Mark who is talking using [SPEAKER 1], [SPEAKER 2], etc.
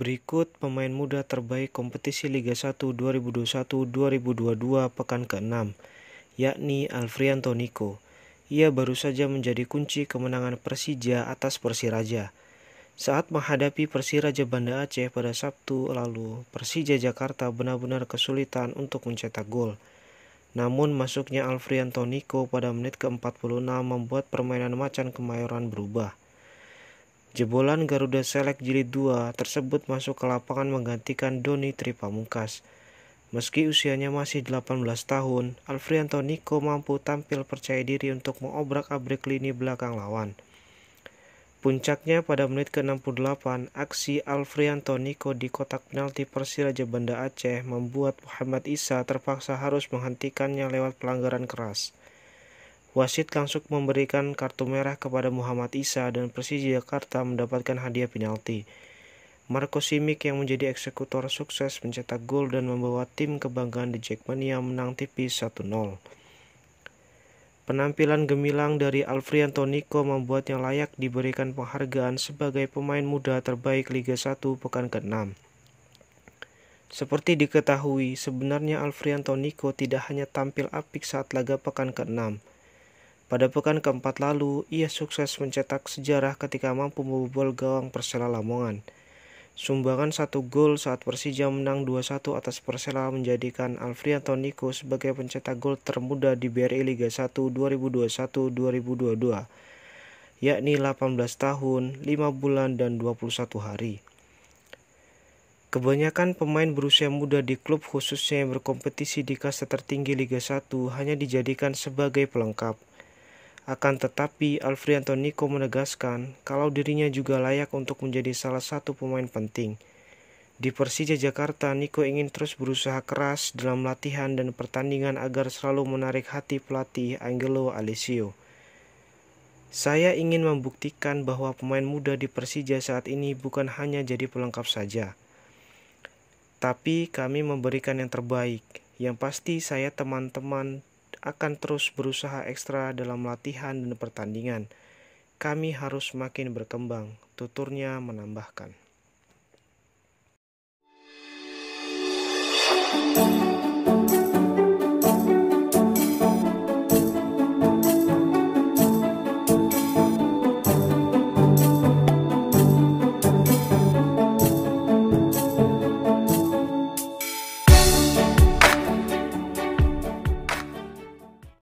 [SPEAKER 1] Berikut pemain muda terbaik kompetisi Liga 1 2021-2022 pekan ke-6, yakni Alfrianto Nico. Ia baru saja menjadi kunci kemenangan Persija atas Persiraja. Saat menghadapi Persiraja Banda Aceh pada Sabtu lalu, Persija Jakarta benar-benar kesulitan untuk mencetak gol. Namun masuknya Alfrianto Nico pada menit ke-46 membuat permainan Macan Kemayoran berubah. Jebolan Garuda Select Jilid 2 tersebut masuk ke lapangan menggantikan Doni Tripamungkas. Meski usianya masih 18 tahun, Alfrianto Niko mampu tampil percaya diri untuk mengobrak-abrik lini belakang lawan. Puncaknya pada menit ke-68, aksi Alfrianto Niko di kotak penalti Persiraja Banda Aceh membuat Muhammad Isa terpaksa harus menghentikannya lewat pelanggaran keras. Wasit langsung memberikan kartu merah kepada Muhammad Isa dan Persija Jakarta mendapatkan hadiah penalti. Marco Simic yang menjadi eksekutor sukses mencetak gol dan membawa tim kebanggaan The Jackmania menang tipis 1-0. Penampilan gemilang dari Alfrian Toniko membuatnya layak diberikan penghargaan sebagai pemain muda terbaik Liga 1 pekan ke-6. Seperti diketahui, sebenarnya Alfrian Toniko tidak hanya tampil apik saat laga pekan ke-6, pada pekan keempat lalu, ia sukses mencetak sejarah ketika mampu membobol gawang Persela Lamongan. Sumbangan satu gol saat Persija menang 2-1 atas Persela menjadikan Alfrian Tonico sebagai pencetak gol termuda di BRI Liga 1 2021-2022, yakni 18 tahun, 5 bulan, dan 21 hari. Kebanyakan pemain berusia muda di klub khususnya yang berkompetisi di kasta tertinggi Liga 1 hanya dijadikan sebagai pelengkap. Akan tetapi, Alfrianto Nico menegaskan kalau dirinya juga layak untuk menjadi salah satu pemain penting. Di Persija Jakarta, Niko ingin terus berusaha keras dalam latihan dan pertandingan agar selalu menarik hati pelatih Angelo Alessio. Saya ingin membuktikan bahwa pemain muda di Persija saat ini bukan hanya jadi pelengkap saja, tapi kami memberikan yang terbaik. Yang pasti, saya teman-teman akan terus berusaha ekstra dalam latihan dan pertandingan. Kami harus makin berkembang, tuturnya menambahkan.